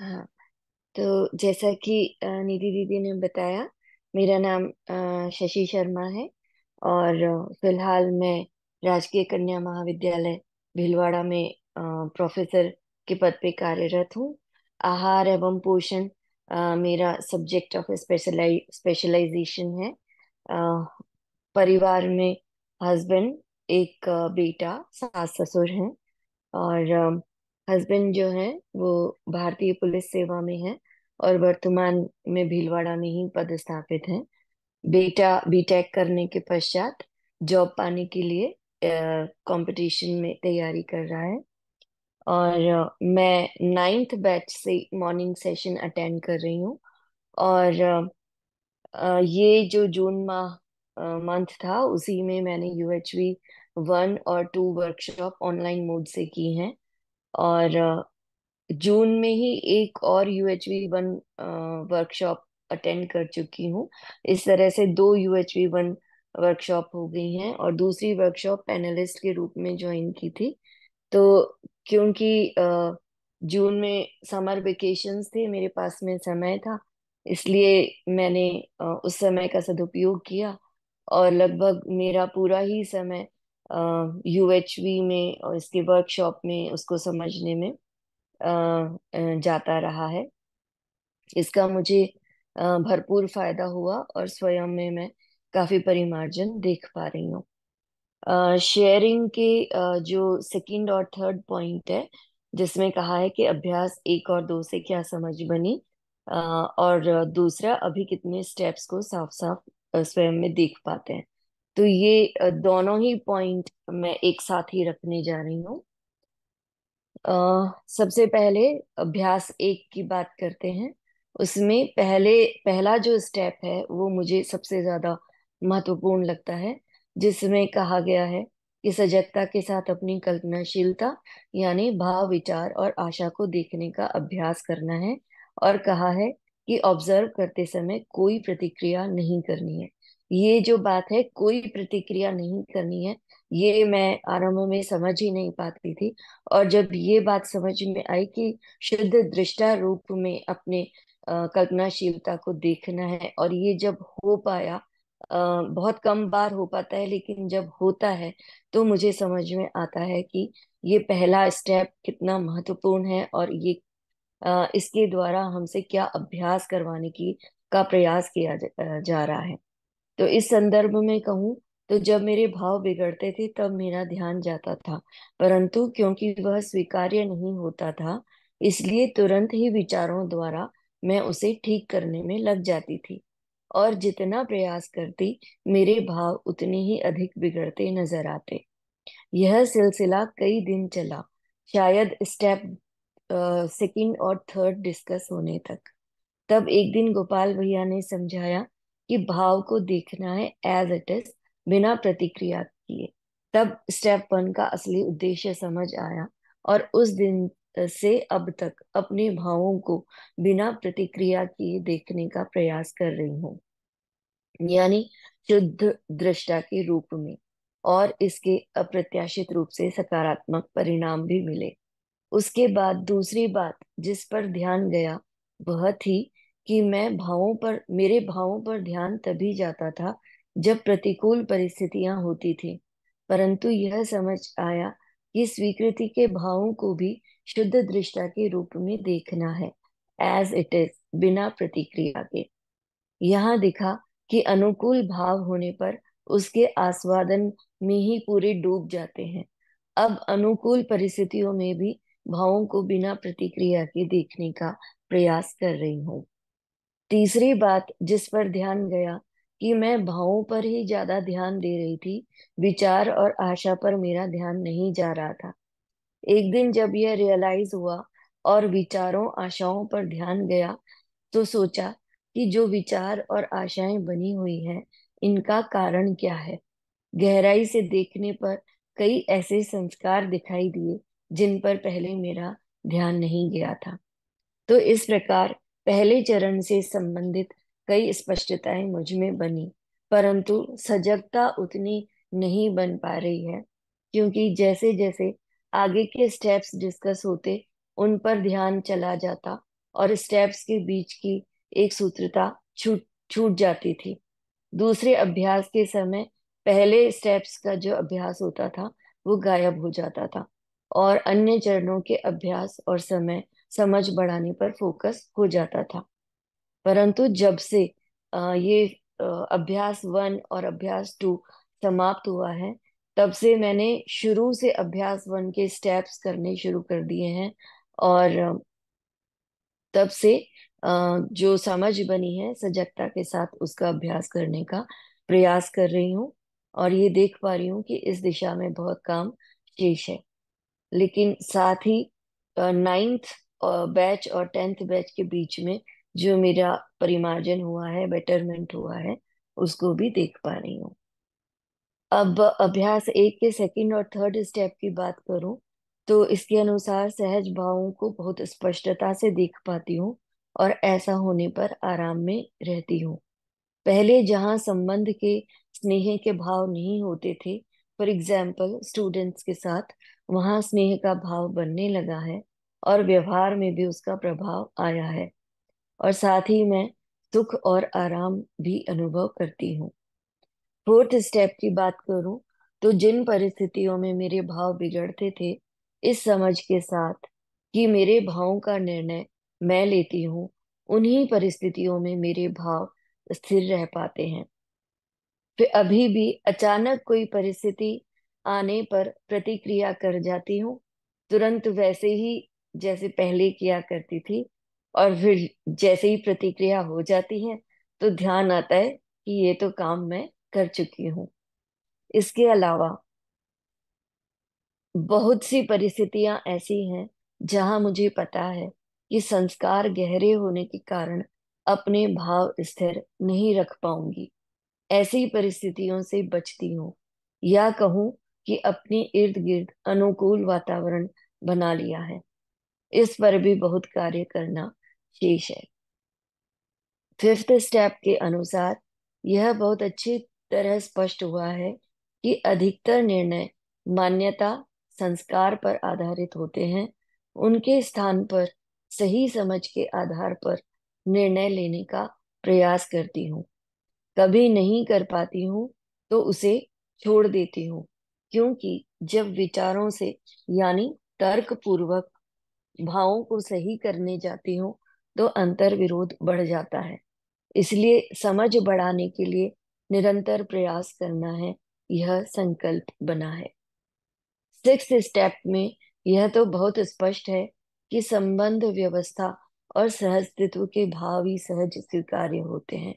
हाँ, तो जैसा कि निधि दीदी ने बताया मेरा नाम शशि शर्मा है और फिलहाल मैं राजकीय कन्या महाविद्यालय भीलवाड़ा में प्रोफेसर के पद पे कार्यरत हूँ आहार एवं पोषण मेरा सब्जेक्ट ऑफ स्पेशलाइज स्पेशलाइजेशन है परिवार में हस्बैंड एक बेटा सास ससुर हैं और हस्बैंड जो है वो भारतीय पुलिस सेवा में है और वर्तमान में भीलवाड़ा में ही पदस्थापित है बेटा बीटेक करने के पश्चात जॉब पाने के लिए कंपटीशन में तैयारी कर रहा है और मैं नाइन्थ बैच से मॉर्निंग सेशन अटेंड कर रही हूँ और ये जो जून माह मंथ था उसी में मैंने यू एच वी वन और टू वर्कशॉप ऑनलाइन मोड से की हैं और जून में ही एक और U H V one workshop attend कर चुकी हूँ इस तरह से दो U H V one workshop हो गई हैं और दूसरी वर्कशॉप पैनलिस्ट के रूप में ज्वाइन की थी तो क्योंकि जून में समर वेकेशन थे मेरे पास में समय था इसलिए मैंने उस समय का सदुपयोग किया और लगभग मेरा पूरा ही समय यू एच वी में और इसके वर्कशॉप में उसको समझने में जाता रहा है इसका मुझे भरपूर फायदा हुआ और स्वयं में मैं काफ़ी परिमार्जन देख पा रही हूँ शेयरिंग के जो सेकंड और थर्ड पॉइंट है जिसमें कहा है कि अभ्यास एक और दो से क्या समझ बनी और दूसरा अभी कितने स्टेप्स को साफ साफ स्वयं में देख पाते हैं तो ये दोनों ही पॉइंट मैं एक साथ ही रखने जा रही हूँ सबसे पहले अभ्यास एक की बात करते हैं उसमें पहले पहला जो स्टेप है वो मुझे सबसे ज्यादा महत्वपूर्ण लगता है जिसमें कहा गया है कि सजगता के साथ अपनी कल्पनाशीलता यानी भाव विचार और आशा को देखने का अभ्यास करना है और कहा है कि ऑब्जर्व करते समय कोई प्रतिक्रिया नहीं करनी है ये जो बात है कोई प्रतिक्रिया नहीं करनी है ये मैं आरंभ में समझ ही नहीं पाती थी और जब ये बात समझ में आई कि शुद्ध दृष्टा रूप में अपने कल्पनाशीलता को देखना है और ये जब हो पाया बहुत कम बार हो पाता है लेकिन जब होता है तो मुझे समझ में आता है कि ये पहला स्टेप कितना महत्वपूर्ण है और ये इसके द्वारा हमसे क्या अभ्यास करवाने की का प्रयास किया जा रहा है तो इस संदर्भ में कहूँ तो जब मेरे भाव बिगड़ते थे तब मेरा ध्यान जाता था परंतु क्योंकि वह स्वीकार्य नहीं होता था इसलिए तुरंत ही विचारों द्वारा मैं उसे ठीक करने में लग जाती थी और जितना प्रयास करती मेरे भाव उतने ही अधिक बिगड़ते नजर आते यह सिलसिला कई दिन चला शायद स्टेप सेकंड और थर्ड डिस्कस होने तक तब एक दिन गोपाल भैया ने समझाया कि भाव को देखना है एज इट इज बिना प्रतिक्रिया किए तब स्टेप वन का असली उद्देश्य समझ आया और उस दिन से अब तक अपने भावों को बिना प्रतिक्रिया किए देखने का प्रयास कर रही हूँ यानी शुद्ध दृष्टा के रूप में और इसके अप्रत्याशित रूप से सकारात्मक परिणाम भी मिले उसके बाद दूसरी बात जिस पर ध्यान गया वह थी कि मैं भावों पर मेरे भावों पर ध्यान तभी जाता था जब प्रतिकूल परिस्थितियां होती थी परंतु यह समझ आया कि स्वीकृति के भावों को भी शुद्ध दृष्टा के रूप में देखना है एज इट इज बिना प्रतिक्रिया के यहाँ दिखा कि अनुकूल भाव होने पर उसके आस्वादन में ही पूरे डूब जाते हैं अब अनुकूल परिस्थितियों में भी भावों को बिना प्रतिक्रिया के देखने का प्रयास कर रही हूँ तीसरी बात जिस पर ध्यान गया कि मैं भावों पर ही ज्यादा ध्यान दे रही थी विचार और आशा पर मेरा ध्यान नहीं जा रहा था एक दिन जब यह रियलाइज हुआ और विचारों आशाओं पर ध्यान गया तो सोचा कि जो विचार और आशाएं बनी हुई हैं इनका कारण क्या है गहराई से देखने पर कई ऐसे संस्कार दिखाई दिए जिन पर पहले मेरा ध्यान नहीं गया था तो इस प्रकार पहले चरण से संबंधित कई स्पष्टताएं मुझ में बनी परंतु सजगता उतनी नहीं बन पा रही है क्योंकि जैसे जैसे आगे के स्टेप्स डिस्कस होते उन पर ध्यान चला जाता और स्टेप्स के बीच की एक सूत्रता छूट छूट जाती थी दूसरे अभ्यास के समय पहले स्टेप्स का जो अभ्यास होता था वो गायब हो जाता था और अन्य चरणों के अभ्यास और समय समझ बढ़ाने पर फोकस हो जाता था परंतु जब से ये अभ्यास वन और अभ्यास टू समाप्त हुआ है तब से मैंने शुरू से अभ्यास वन के स्टेप्स करने शुरू कर दिए हैं और तब से जो समझ बनी है सजगता के साथ उसका अभ्यास करने का प्रयास कर रही हूँ और ये देख पा रही हूँ कि इस दिशा में बहुत काम शेष है लेकिन साथ ही नाइन्थ बैच और टेंथ बैच के बीच में जो मेरा परिमार्जन हुआ है बेटरमेंट हुआ है उसको भी देख पा रही हूँ अब अभ्यास एक के सेकंड और थर्ड स्टेप की बात करूँ तो इसके अनुसार सहज भावों को बहुत स्पष्टता से देख पाती हूँ और ऐसा होने पर आराम में रहती हूँ पहले जहाँ संबंध के स्नेह के भाव नहीं होते थे फॉर एग्जाम्पल स्टूडेंट्स के साथ वहाँ स्नेह का भाव बनने लगा है और व्यवहार में भी उसका प्रभाव आया है और साथ ही मैं सुख और आराम भी अनुभव करती हूँ फोर्थ स्टेप की बात करूँ तो जिन परिस्थितियों में मेरे भाव बिगड़ते थे इस समझ के साथ कि मेरे भावों का निर्णय मैं लेती हूँ उन्हीं परिस्थितियों में मेरे भाव स्थिर रह पाते हैं फिर अभी भी अचानक कोई परिस्थिति आने पर प्रतिक्रिया कर जाती हूँ तुरंत वैसे ही जैसे पहले किया करती थी और फिर जैसे ही प्रतिक्रिया हो जाती है तो ध्यान आता है कि ये तो काम मैं कर चुकी हूँ इसके अलावा बहुत सी परिस्थितियां ऐसी हैं जहां मुझे पता है कि संस्कार गहरे होने के कारण अपने भाव स्थिर नहीं रख पाऊंगी ऐसी परिस्थितियों से बचती हूँ या कहूँ कि अपने इर्द गिर्द अनुकूल वातावरण बना लिया है इस पर भी बहुत कार्य करना शेष है फिफ्थ स्टेप के अनुसार यह बहुत अच्छी तरह स्पष्ट हुआ है कि अधिकतर निर्णय मान्यता संस्कार पर आधारित होते हैं उनके स्थान पर सही समझ के आधार पर निर्णय लेने का प्रयास करती हूँ कभी नहीं कर पाती हूँ तो उसे छोड़ देती हूँ क्योंकि जब विचारों से यानी तर्क पूर्वक भावों को सही करने जाती हूँ तो अंतर विरोध बढ़ जाता है इसलिए समझ बढ़ाने के लिए निरंतर प्रयास करना है यह संकल्प बना है सिक्स स्टेप में यह तो बहुत स्पष्ट है कि संबंध व्यवस्था और सहस्तित्व के भाव ही सहज स्वीकार्य होते हैं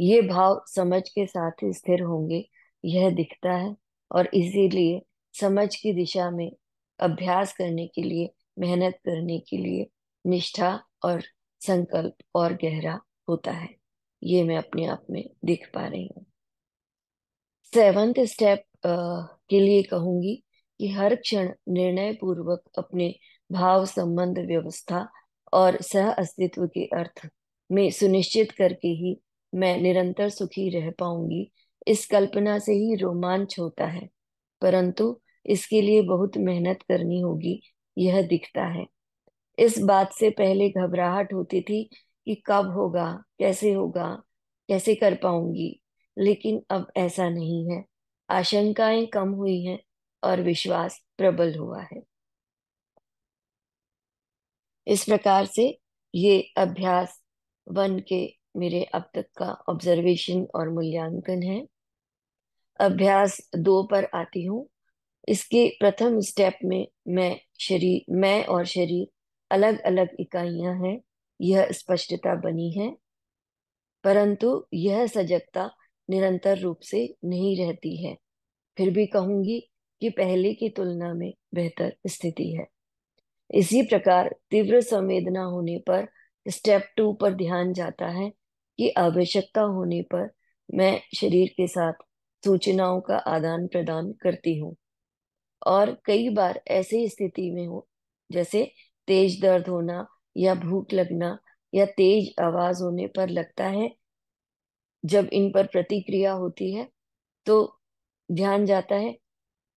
ये भाव समझ के साथ स्थिर होंगे यह दिखता है और इसीलिए समझ की दिशा में अभ्यास करने के लिए मेहनत करने के लिए निष्ठा और संकल्प और गहरा होता है ये मैं अपने आप में देख पा रही हूँ सेवंथ स्टेप के लिए कहूंगी कि हर क्षण निर्णय पूर्वक अपने भाव संबंध व्यवस्था और सह अस्तित्व के अर्थ में सुनिश्चित करके ही मैं निरंतर सुखी रह पाऊंगी इस कल्पना से ही रोमांच होता है परंतु इसके लिए बहुत मेहनत करनी होगी यह दिखता है इस बात से पहले घबराहट होती थी कि कब होगा कैसे होगा कैसे कर पाऊंगी लेकिन अब ऐसा नहीं है आशंकाएं कम हुई हैं और विश्वास प्रबल हुआ है इस प्रकार से ये अभ्यास वन के मेरे अब तक का ऑब्जर्वेशन और मूल्यांकन है अभ्यास दो पर आती हूँ इसके प्रथम स्टेप में मैं शरीर मैं और शरीर अलग अलग इकाइयां हैं यह स्पष्टता बनी है परंतु यह सजगता निरंतर रूप से नहीं रहती है फिर भी कहूंगी कि पहले की तुलना में बेहतर स्थिति है इसी प्रकार तीव्र संवेदना होने पर स्टेप टू पर ध्यान जाता है कि आवश्यकता होने पर मैं शरीर के साथ सूचनाओं का आदान प्रदान करती हूँ और कई बार ऐसी स्थिति में हो जैसे तेज दर्द होना या भूख लगना या तेज आवाज होने पर लगता है जब इन पर प्रतिक्रिया होती है तो ध्यान जाता है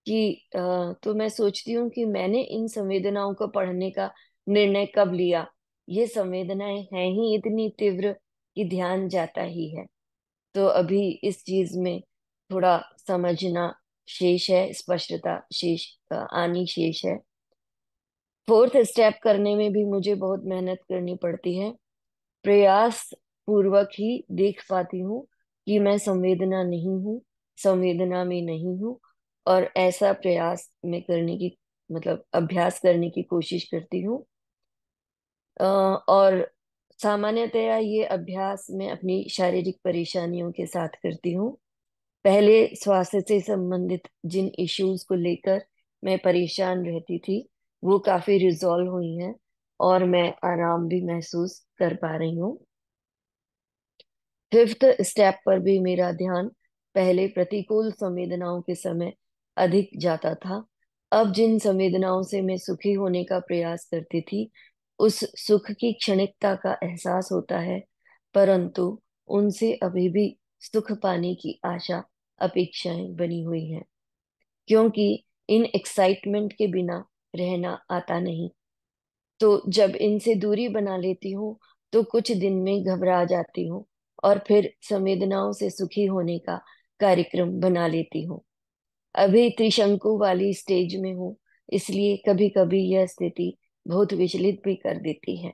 कि तो मैं सोचती हूँ कि मैंने इन संवेदनाओं को पढ़ने का निर्णय कब लिया ये संवेदनाएं हैं ही इतनी तीव्र कि ध्यान जाता ही है तो अभी इस चीज में थोड़ा समझना शेष है स्पष्टता शेष आनी शेष है फोर्थ स्टेप करने में भी मुझे बहुत मेहनत करनी पड़ती है प्रयास पूर्वक ही देख पाती हूँ कि मैं संवेदना नहीं हूँ संवेदना में नहीं हूँ और ऐसा प्रयास में करने की मतलब अभ्यास करने की कोशिश करती हूँ और सामान्यतया ये अभ्यास मैं अपनी शारीरिक परेशानियों के साथ करती हूँ पहले स्वास्थ्य से संबंधित जिन इश्यूज को लेकर मैं परेशान रहती थी वो काफी रिजॉल्व हुई हैं और मैं आराम भी महसूस कर पा रही हूँ फिफ्थ स्टेप पर भी मेरा ध्यान पहले प्रतिकूल संवेदनाओं के समय अधिक जाता था अब जिन संवेदनाओं से मैं सुखी होने का प्रयास करती थी उस सुख की क्षणिकता का एहसास होता है परंतु उनसे अभी भी सुख पाने की आशा अपेक्षाएं बनी हुई हैं क्योंकि इन एक्साइटमेंट के बिना रहना आता नहीं तो जब इनसे दूरी बना लेती हूँ तो कुछ दिन में घबरा जाती हूँ और फिर संवेदनाओं से सुखी होने का कार्यक्रम बना लेती हूँ अभी त्रिशंकु वाली स्टेज में हूँ इसलिए कभी कभी यह स्थिति बहुत विचलित भी कर देती है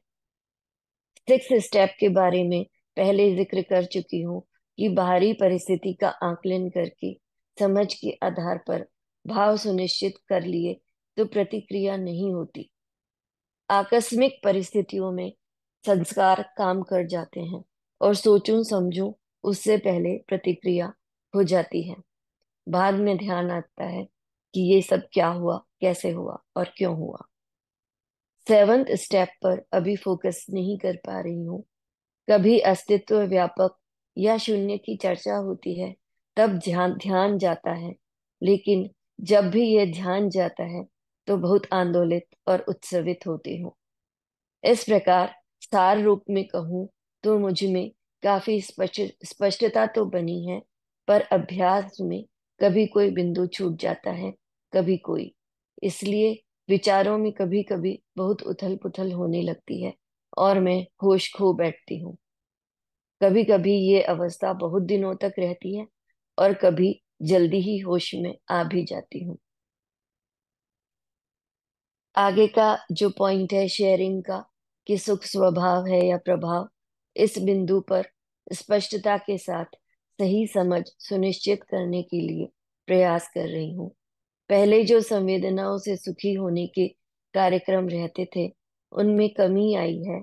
सिक्स स्टेप के बारे में पहले जिक्र कर चुकी हूँ की बाहरी परिस्थिति का आकलन करके समझ के आधार पर भाव सुनिश्चित कर लिए तो प्रतिक्रिया नहीं होती आकस्मिक परिस्थितियों में संस्कार काम कर जाते हैं और सोचूं समझूं उससे पहले प्रतिक्रिया हो जाती है बाद में ध्यान आता है कि ये सब क्या हुआ कैसे हुआ और क्यों हुआ सेवंथ स्टेप पर अभी फोकस नहीं कर पा रही हूँ कभी अस्तित्व व्यापक या शून्य की चर्चा होती है तब ध्यान ध्यान जाता है लेकिन जब भी यह ध्यान जाता है तो बहुत आंदोलित और उत्सवित होती हूँ इस प्रकार सार रूप में कहूँ तो मुझ में काफी स्पष्ट स्पष्टता तो बनी है पर अभ्यास में कभी कोई बिंदु छूट जाता है कभी कोई इसलिए विचारों में कभी कभी बहुत उथल पुथल होने लगती है और मैं होश खो बैठती हूँ कभी कभी ये अवस्था बहुत दिनों तक रहती है और कभी जल्दी ही होश में आ भी जाती हूँ आगे का जो पॉइंट है शेयरिंग का कि सुख स्वभाव है या प्रभाव इस बिंदु पर स्पष्टता के साथ सही समझ सुनिश्चित करने के लिए प्रयास कर रही हूँ पहले जो संवेदनाओं से सुखी होने के कार्यक्रम रहते थे उनमें कमी आई है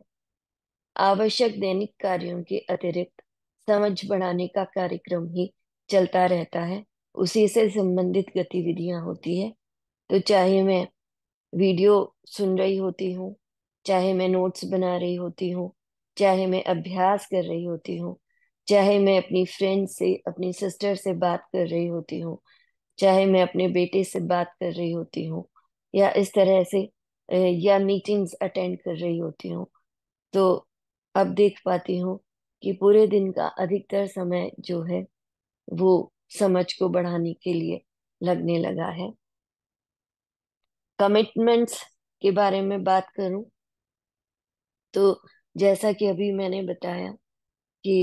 आवश्यक दैनिक कार्यों के अतिरिक्त समझ बढ़ाने का कार्यक्रम ही चलता रहता है उसी से संबंधित गतिविधियां होती है तो चाहे मैं वीडियो सुन रही होती हूँ चाहे मैं नोट्स बना रही होती हूँ चाहे मैं अभ्यास कर रही होती हूँ चाहे मैं अपनी फ्रेंड से अपनी सिस्टर से बात कर रही होती हूँ चाहे मैं अपने बेटे से बात कर रही होती हूँ या इस तरह से या मीटिंग्स अटेंड कर रही होती हूँ तो अब देख पाती हूँ कि पूरे दिन का अधिकतर समय जो है वो समझ को बढ़ाने के लिए लगने लगा है कमिटमेंट्स के बारे में बात करूं तो जैसा कि अभी मैंने बताया कि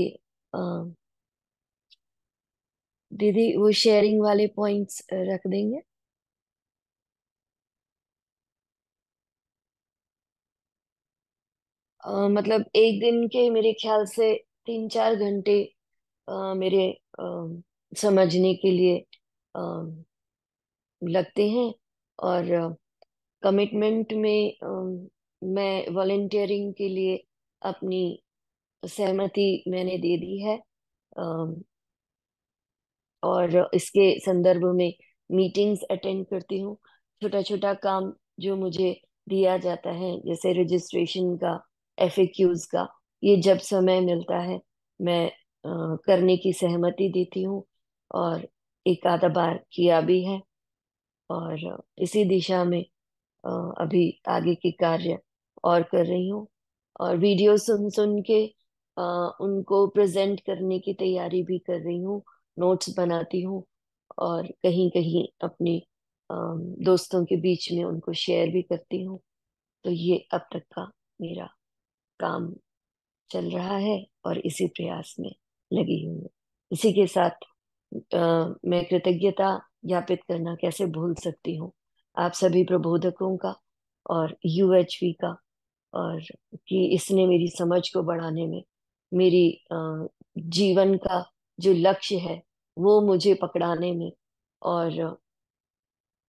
दीदी वो शेयरिंग वाले पॉइंट्स रख देंगे मतलब एक दिन के मेरे ख्याल से तीन चार घंटे मेरे आ, समझने के लिए लगते हैं और कमिटमेंट में मैं वॉलेंटियरिंग के लिए अपनी सहमति मैंने दे दी है और इसके संदर्भ में मीटिंग्स अटेंड करती हूँ छोटा छोटा काम जो मुझे दिया जाता है जैसे रजिस्ट्रेशन का एफ का ये जब समय मिलता है मैं आ, करने की सहमति देती हूँ और एक आधा बार किया भी है और इसी दिशा में आ, अभी आगे के कार्य और कर रही हूँ और वीडियो सुन सुन के आ, उनको प्रेजेंट करने की तैयारी भी कर रही हूँ नोट्स बनाती हूँ और कहीं कहीं अपने दोस्तों के बीच में उनको शेयर भी करती हूँ तो ये अब तक का मेरा काम चल रहा है और इसी प्रयास में लगी हुई है इसी के साथ आ, मैं कृतज्ञता ज्ञापित करना कैसे भूल सकती हूँ आप सभी प्रबोधकों का और यूएचवी का और कि इसने मेरी समझ को बढ़ाने में मेरी जीवन का जो लक्ष्य है वो मुझे पकड़ाने में और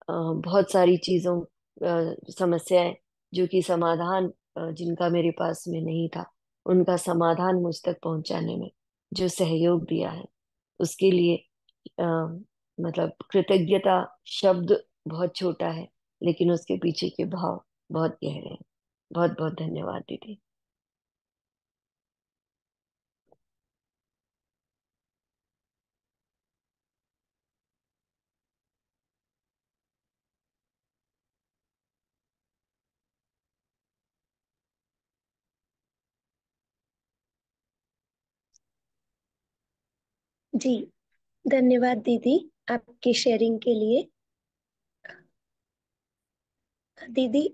बहुत सारी चीज़ों समस्याएं जो कि समाधान जिनका मेरे पास में नहीं था उनका समाधान मुझ तक पहुंचाने में जो सहयोग दिया है उसके लिए आ, मतलब कृतज्ञता शब्द बहुत छोटा है लेकिन उसके पीछे के भाव बहुत गहरे हैं बहुत बहुत धन्यवाद दीदी जी धन्यवाद दीदी आपकी शेयरिंग के लिए दीदी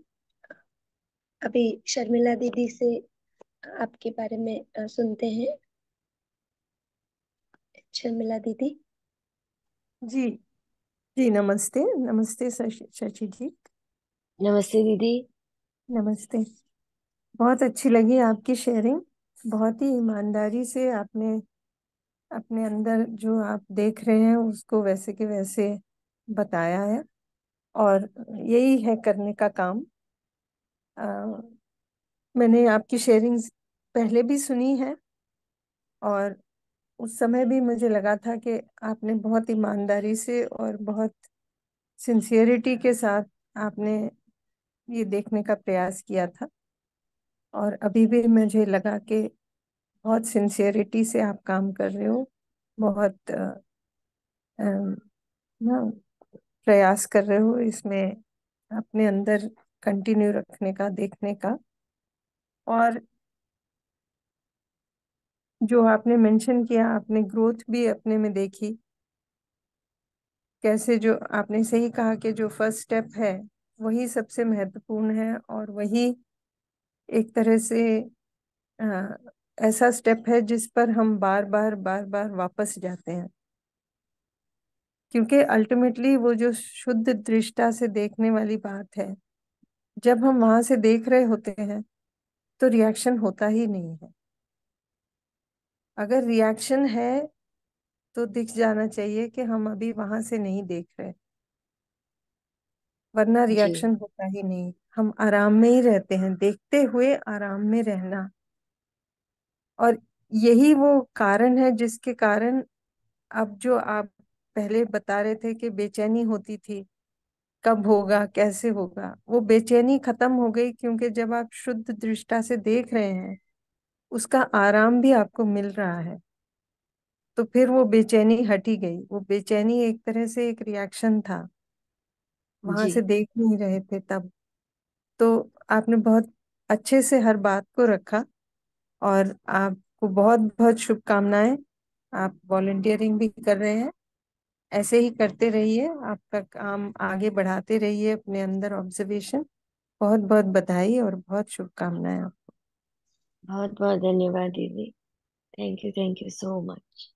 अभी शर्मिला दीदी से आपके बारे में सुनते हैं शर्मिला दीदी जी जी नमस्ते नमस्ते शशि जी नमस्ते दीदी नमस्ते बहुत अच्छी लगी आपकी शेयरिंग बहुत ही ईमानदारी से आपने अपने अंदर जो आप देख रहे हैं उसको वैसे के वैसे बताया है और यही है करने का काम आ, मैंने आपकी शेयरिंग्स पहले भी सुनी है और उस समय भी मुझे लगा था कि आपने बहुत ईमानदारी से और बहुत सिंसियरिटी के साथ आपने ये देखने का प्रयास किया था और अभी भी मुझे लगा कि बहुत सिंसियरिटी से आप काम कर रहे हो बहुत ना प्रयास कर रहे हो इसमें अपने अंदर कंटिन्यू रखने का देखने का और जो आपने मेंशन किया आपने ग्रोथ भी अपने में देखी कैसे जो आपने सही कहा कि जो फर्स्ट स्टेप है वही सबसे महत्वपूर्ण है और वही एक तरह से ऐसा स्टेप है जिस पर हम बार बार बार बार वापस जाते हैं क्योंकि अल्टीमेटली वो जो शुद्ध दृष्टा से देखने वाली बात है जब हम वहां से देख रहे होते हैं तो रिएक्शन होता ही नहीं है अगर रिएक्शन है तो दिख जाना चाहिए कि हम अभी वहां से नहीं देख रहे वरना रिएक्शन होता ही नहीं हम आराम में ही रहते हैं देखते हुए आराम में रहना और यही वो कारण है जिसके कारण अब जो आप पहले बता रहे थे कि बेचैनी होती थी कब होगा कैसे होगा वो बेचैनी खत्म हो गई क्योंकि जब आप शुद्ध दृष्टा से देख रहे हैं उसका आराम भी आपको मिल रहा है तो फिर वो बेचैनी हटी गई वो बेचैनी एक तरह से एक रिएक्शन था वहां से देख नहीं रहे थे तब तो आपने बहुत अच्छे से हर बात को रखा और आपको बहुत बहुत शुभकामनाएं आप वॉल्टियरिंग भी कर रहे हैं ऐसे ही करते रहिए आपका काम आगे बढ़ाते रहिए अपने अंदर ऑब्जर्वेशन बहुत बहुत बधाई और बहुत शुभकामनाएं आपको बहुत बहुत धन्यवाद दीदी thank you thank you so much